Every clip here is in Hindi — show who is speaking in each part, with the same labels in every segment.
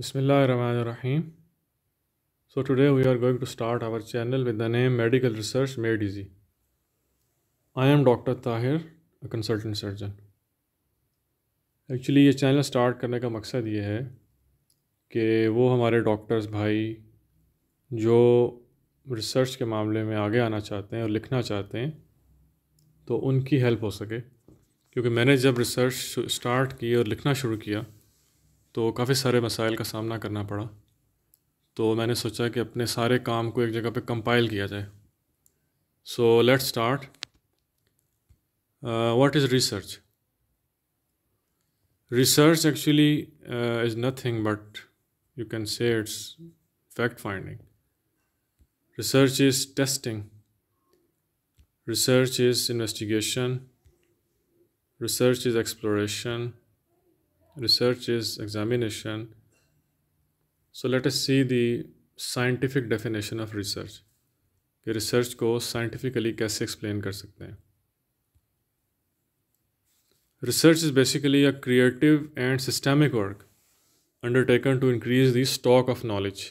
Speaker 1: Bismillahirrahmanirrahim. So today we are going to start our channel with the name Medical Research Made Easy. I am Dr. Tahir, a consultant surgeon. Actually ये चैनल स्टार्ट करने का मकसद ये है कि वो हमारे डॉक्टर्स भाई जो रिसर्च के मामले में आगे आना चाहते हैं और लिखना चाहते हैं तो उनकी हेल्प हो सके क्योंकि मैंने जब रिसर्च स्टार्ट की और लिखना शुरू किया तो काफ़ी सारे मसाइल का सामना करना पड़ा तो मैंने सोचा कि अपने सारे काम को एक जगह पे कंपाइल किया जाए so let's start what is research research actually is nothing but you can say it's fact finding research is testing research is investigation research is exploration research is examination. So let us see the scientific definition of research. कि research को scientifically कैसे explain कर सकते हैं Research is basically a creative and systemic work undertaken to increase the stock of knowledge.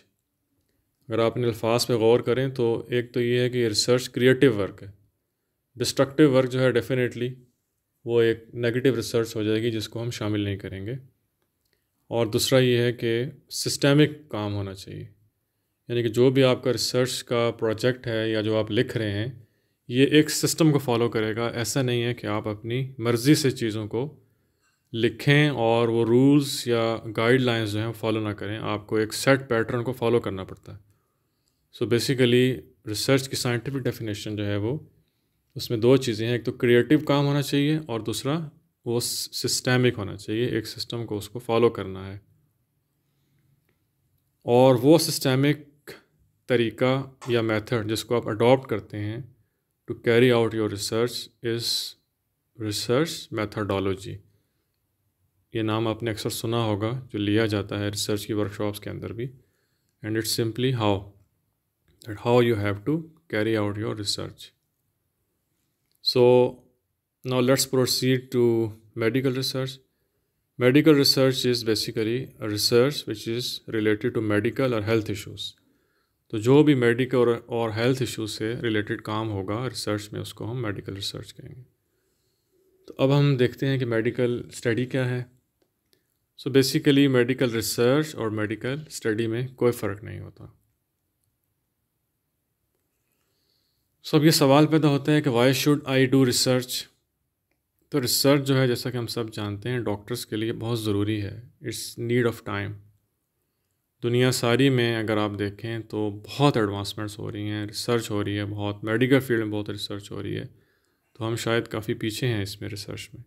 Speaker 1: अगर आप इन अल्फाज में गौर करें तो एक तो ये है कि रिसर्च क्रिएटिव वर्क है डिस्ट्रक्टिव वर्क जो है डेफिनेटली वो एक नेगेटिव रिसर्च हो जाएगी जिसको हम शामिल नहीं करेंगे और दूसरा ये है कि सिस्टमिक काम होना चाहिए यानी कि जो भी आपका रिसर्च का प्रोजेक्ट है या जो आप लिख रहे हैं ये एक सिस्टम को फॉलो करेगा ऐसा नहीं है कि आप अपनी मर्ज़ी से चीज़ों को लिखें और वो रूल्स या गाइडलाइंस जो हैं फॉलो ना करें आपको एक सेट पैटर्न को फॉलो करना पड़ता है सो बेसिकली रिसर्च की साइंटिफिक डेफिनेशन जो है वो उसमें दो चीज़ें हैं एक तो क्रिएटिव काम होना चाहिए और दूसरा वो सिस्टमिक होना चाहिए एक सिस्टम को उसको फॉलो करना है और वो सिस्टमिक तरीका या मेथड जिसको आप अडॉप्ट करते हैं to carry out your research इस रिसर्च मैथडोलॉजी ये नाम आपने अक्सर सुना होगा जो लिया जाता है रिसर्च की वर्कशॉप्स के अंदर भी and it's simply how that how you have to carry out your research So now let's proceed to medical research. Medical research is basically a research which is related to medical or health issues. तो जो भी मेडिकल और हेल्थ इश्यूज से रिलेटेड काम होगा रिसर्च में उसको हम मेडिकल रिसर्च कहेंगे तो अब हम देखते हैं कि मेडिकल स्टडी क्या है सो बेसिकली मेडिकल रिसर्च और मेडिकल स्टडी में कोई फ़र्क नहीं होता सो अब ये सवाल पैदा होता है कि why should I do research तो रिसर्च जो है जैसा कि हम सब जानते हैं डॉक्टर्स के लिए बहुत ज़रूरी है इट्स नीड ऑफ टाइम दुनिया सारी में अगर आप देखें तो बहुत एडवांसमेंट्स हो रही हैं रिसर्च हो रही है बहुत मेडिकल फील्ड में बहुत रिसर्च हो रही है तो हम शायद काफ़ी पीछे हैं इसमें रिसर्च में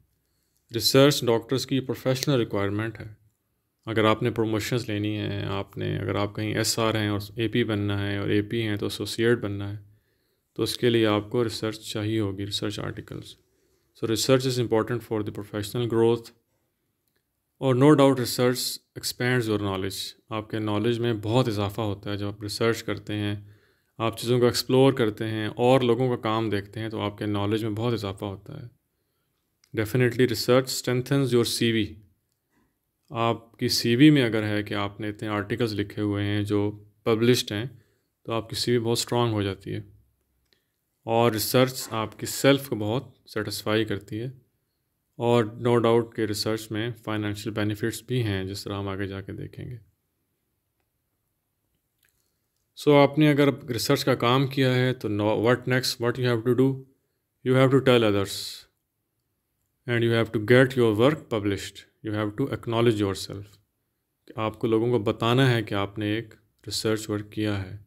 Speaker 1: रिसर्च डॉक्टर्स की प्रोफेशनल रिक्वायरमेंट है अगर आपने प्रमोशंस लेनी है आपने अगर आप कहीं एस आर हैं और ए पी बनना है और ए पी हैं तो एसोसिएट बनना है तो उसके लिए आपको रिसर्च चाहिए होगी research articles so research is important for the professional growth और no doubt research expands your knowledge आपके नॉलेज में बहुत इजाफा होता है जब आप रिसर्च करते हैं आप चीज़ों को एक्सप्लोर करते हैं और लोगों का काम देखते हैं तो आपके नॉलेज में बहुत इजाफा होता है definitely research strengthens your C आपकी सी में अगर है कि आपने इतने आर्टिकल्स लिखे हुए हैं जो पब्लिश्ड हैं तो आपकी सी बहुत स्ट्रांग हो जाती है और रिसर्च आपकी सेल्फ को बहुत सेटिस्फाई करती है और नो डाउट के रिसर्च में फाइनेंशियल बेनिफिट्स भी हैं जिस तरह हम आगे जाके देखेंगे सो so, आपने अगर रिसर्च का काम किया है तो no what next what you have to do you have to tell others and you have to get your work published you have to acknowledge yourself आपको लोगों को बताना है कि आपने एक रिसर्च वर्क किया है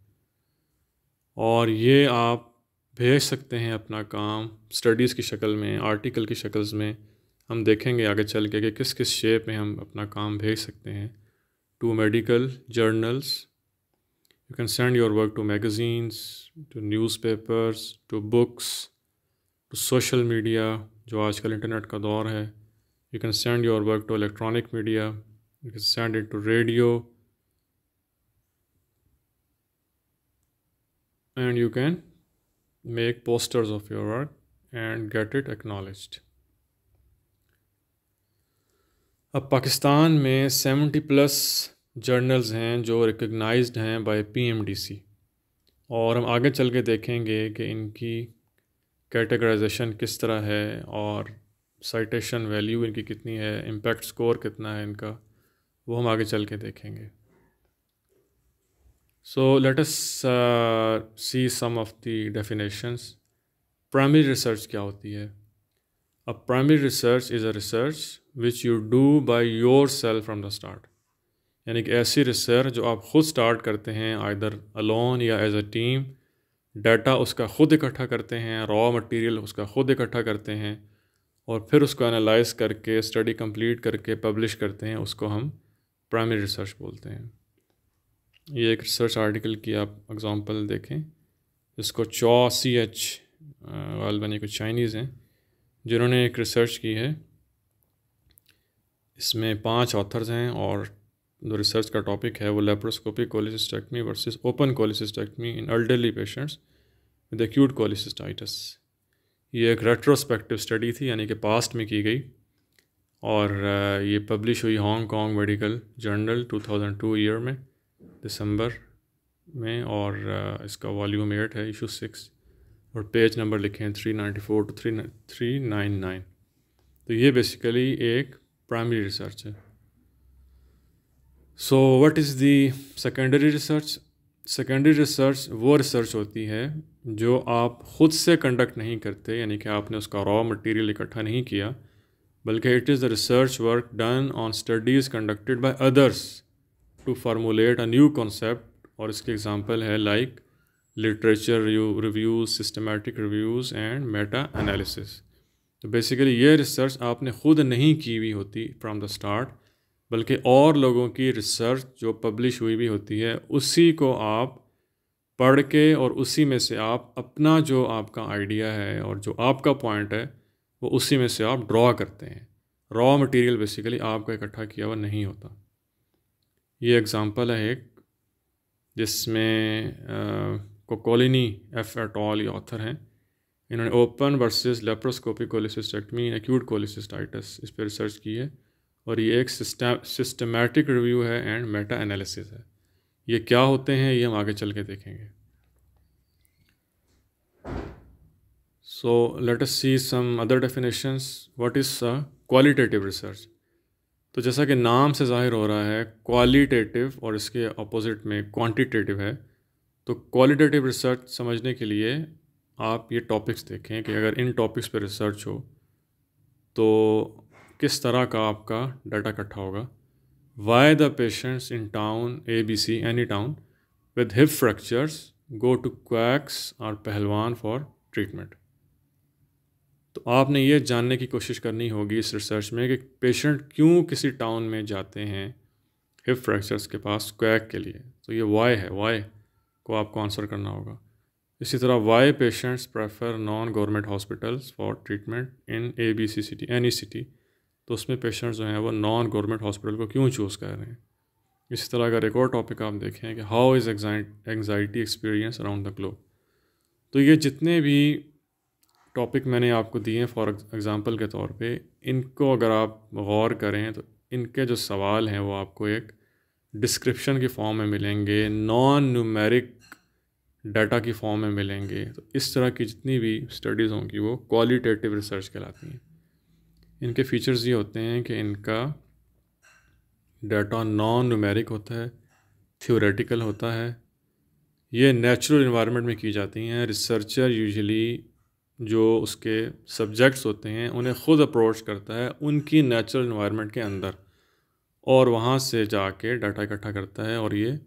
Speaker 1: और ये आप भेज सकते हैं अपना काम स्टडीज़ की शक्ल में आर्टिकल की शक्ल्स में हम देखेंगे आगे चल के कि किस किस शेप में हम अपना काम भेज सकते हैं to medical journals you can send your work to magazines to newspapers to books to social media जो आजकल इंटरनेट का दौर है you can send your work to electronic media you can send it to radio and you can make posters of your work and get it acknowledged अब पाकिस्तान में 70 प्लस जर्नल्स हैं जो रिकग्नाइज हैं बाय पीएमडीसी और हम आगे चल के देखेंगे कि इनकी कैटेगराइजेशन किस तरह है और साइटेशन वैल्यू इनकी कितनी है इम्पैक्ट स्कोर कितना है इनका वो हम आगे चल के देखेंगे So let us uh, see some of the definitions. Primary research क्या होती है A primary research is a research which you do by yourself from the start. यानी कि ऐसी रिसर्च जो आप खुद स्टार्ट करते हैं आइदर अलोन या एज अ टीम डाटा उसका खुद इकट्ठा करते हैं रॉ मटेरियल उसका खुद इकट्ठा करते हैं और फिर उसको एनालाइज करके स्टडी कंप्लीट करके पब्लिश करते हैं उसको हम प्राइमरी रिसर्च बोलते हैं ये एक रिसर्च आर्टिकल की आप एग्ज़ाम्पल देखें इसको चौ सी एच वाल बनी कुछ चाइनीज़ हैं जिन्होंने एक रिसर्च की है इसमें पांच ऑथर्स हैं और जो रिसर्च का टॉपिक है वो laparoscopic cholecystectomy versus open cholecystectomy in elderly patients with acute cholecystitis ये एक रेट्रोस्पेक्टिव स्टडी थी यानी कि पास्ट में की गई और ये पब्लिश हुई हांगकॉन्ग मेडिकल जर्नल 2002 ईयर में दिसंबर में और इसका वॉल्यूम एट है इशू सिक्स और पेज नंबर लिखे हैं three ninety four two three three nine nine तो ये बेसिकली एक प्राइमरी रिसर्च है so what is the secondary research secondary research वो रिसर्च होती है जो आप ख़ुद से कंडक्ट नहीं करते यानी कि आपने उसका रॉ मटेरियल इकट्ठा नहीं किया बल्कि it is the research work done on studies conducted by others to formulate a new concept और इसके एग्जांपल है like literature reviews systematic reviews and meta analysis तो बेसिकली ये रिसर्च आपने ख़ुद नहीं की हुई होती फ्रॉम द स्टार्ट बल्कि और लोगों की रिसर्च जो पब्लिश हुई भी होती है उसी को आप पढ़ के और उसी में से आप अपना जो आपका आइडिया है और जो आपका पॉइंट है वो उसी में से आप ड्रॉ करते हैं रॉ मटेरियल बेसिकली आपका इकट्ठा किया हुआ नहीं होता ये एग्ज़ाम्पल है एक जिसमें कोकोलिनी एफ एट ऑल ये ऑथर हैं इन्होंने open versus laparoscopic cholecystectomy acute cholecystitis इस पर रिसर्च की है और ये एक सिस्टमेटिक रिव्यू है एंड मेटा एनालिसिस है ये क्या होते हैं ये हम आगे चल के देखेंगे so let us see some other definitions what is qualitative research तो जैसा कि नाम से जाहिर हो रहा है क्वालिटेटिव और इसके अपोजिट में क्वांटिटेटिव है तो क्वालिटेटिव रिसर्च समझने के लिए आप ये टॉपिक्स देखें कि अगर इन टॉपिक्स पर रिसर्च हो तो किस तरह का आपका डाटा इकट्ठा होगा why the patients in town A B C any town with hip fractures go to quacks और पहलवान फॉर ट्रीटमेंट तो आपने ये जानने की कोशिश करनी होगी इस रिसर्च में कि पेशेंट क्यों किसी टाउन में जाते हैं हिप फ्रैक्चर्स के पास क्वैक के लिए तो ये वाई है वाई को आपको आंसर करना होगा इसी तरह why patients prefer non government hospitals for treatment in A B C city any city तो उसमें पेशेंट्स जो हैं वो नॉन गवर्नमेंट हॉस्पिटल को क्यों चूज़ कर रहे हैं इसी तरह अगर एक और टॉपिक आप देखें कि how is anxiety experience around the globe तो ये जितने भी टॉपिक मैंने आपको दिए हैं फॉर एग्ज़ाम्पल के तौर पे इनको अगर आप गौर करें तो इनके जो सवाल हैं वो आपको एक डिस्क्रिप्शन की फॉर्म में मिलेंगे नॉन न्यूमेरिक डाटा की फॉर्म में मिलेंगे तो इस तरह की जितनी भी स्टडीज़ होंगी वो क्वालिटेटिव रिसर्च कहलाती हैं इनके फीचर्स ये होते हैं कि इनका डाटा नॉन न्यूमेरिक होता है थियोरेटिकल होता है ये नेचुरल इन्वायरमेंट में की जाती हैं रिसर्चर यूजुअली जो उसके सब्जेक्ट्स होते हैं उन्हें ख़ुद अप्रोच करता है उनकी नेचुरल इन्वायरमेंट के अंदर और वहाँ से जाके डाटा इकट्ठा करता है और ये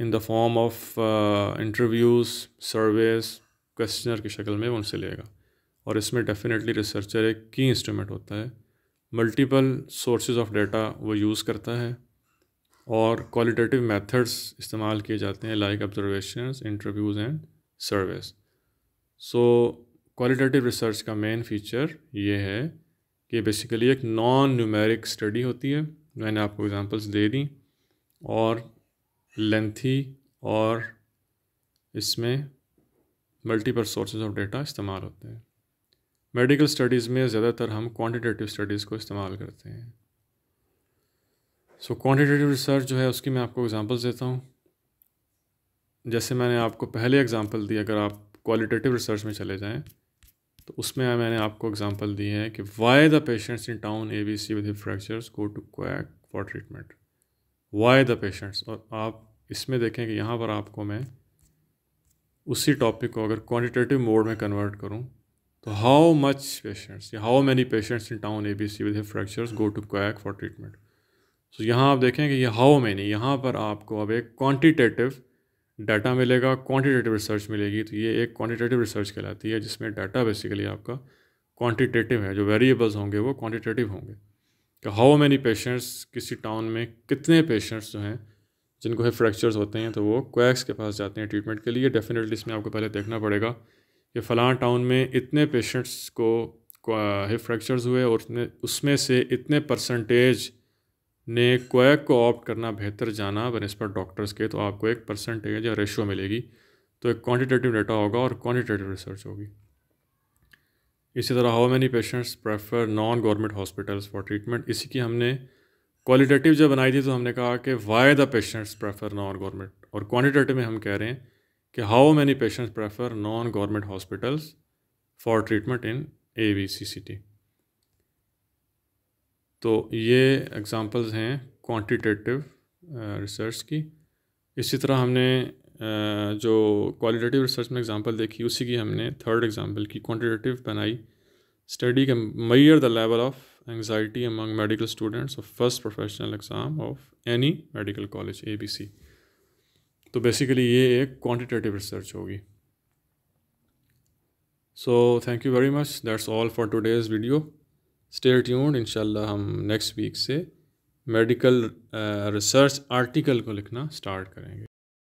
Speaker 1: in the form of interviews surveys questionnaire की शक्ल में उनसे लेगा और इसमें डेफिनेटली रिसर्चर एक की इंस्ट्रूमेंट होता है मल्टीपल सोर्सेज ऑफ डाटा वो यूज़ करता है और क्वालिटेटिव मेथड्स इस्तेमाल किए जाते हैं like observation interviews and surveys so qualitative research का मेन फीचर ये है कि बेसिकली एक नॉन न्यूमेरिक स्टडी होती है मैंने आपको एग्जांपल्स दे दी और लेंथी और इसमें मल्टीपल सोर्सेज ऑफ डेटा इस्तेमाल होते हैं मेडिकल स्टडीज़ में ज़्यादातर हम क्वांटिटेटिव स्टडीज़ को इस्तेमाल करते हैं सो क्वांटिटेटिव रिसर्च जो है उसकी मैं आपको एग्जांपल्स देता हूँ जैसे मैंने आपको पहले एग्जांपल दी अगर आप क्वालिटेटिव रिसर्च में चले जाएं तो उसमें मैंने आपको एग्जांपल दी है कि why the patients in town A B C with fractures go to quack for treatment why the patients और आप इसमें देखें कि यहाँ पर आपको मैं उसी टॉपिक को अगर क्वान्टिटेटिव मोड में कन्वर्ट करूँ तो हाउ मच पेशेंट्स या how many patients in town A B C with fractures go to quack for treatment so यहाँ आप देखें कि ये हाउ मैनी यहाँ पर आपको अब एक क्वान्टिटेटिव डाटा मिलेगा क्वांटिटेटिव रिसर्च मिलेगी तो ये एक क्वांटिटेटिव रिसर्च कहलाती है जिसमें डाटा बेसिकली आपका क्वांटिटेटिव है जो वेरिएबल्स होंगे वो क्वांटिटेटिव होंगे कि हाउ मेनी पेशेंट्स किसी टाउन में कितने पेशेंट्स जो हैं जिनको है फ्रैक्चर्स होते हैं तो वो क्वैक्स के पास जाते हैं ट्रीटमेंट के लिए डेफिनेटली इसमें आपको पहले देखना पड़ेगा कि फ़लाँ टाउन में इतने पेशेंट्स को हिप फ्रैक्चर्स हुए और उसमें से इतने परसेंटेज ने क्वैक को ऑप्ट करना बेहतर जाना बनस्पत डॉक्टर्स के तो आपको एक परसेंटेज या रेशियो मिलेगी तो एक क्वांटिटेटिव डाटा होगा और क्वांटिटेटिव रिसर्च होगी इसी तरह how many patients prefer non government hospitals for treatment इसी की हमने क्वालिटेटिव जब बनाई थी तो हमने कहा कि why the patients prefer non government और क्वांटिटेटिव में हम कह रहे हैं कि how many patients prefer non government hospitals for treatment in A B C city तो ये एग्ज़ाम्पल्स हैं क्वांटिटेटिव रिसर्च uh, की इसी तरह हमने uh, जो क्वालिटेटिव रिसर्च में एग्ज़ाम्पल देखी उसी की हमने थर्ड एग्ज़ाम्पल की क्वांटिटेटिव बनाई स्टडी के measure the level of anxiety among medical students of first professional exam of any medical college A तो बेसिकली ये एक क्वांटिटेटिव रिसर्च होगी so thank you very much that's all for today's video stay tuned इंशाल्लाह हम नेक्स्ट वीक से मेडिकल रिसर्च आर्टिकल को लिखना स्टार्ट करेंगे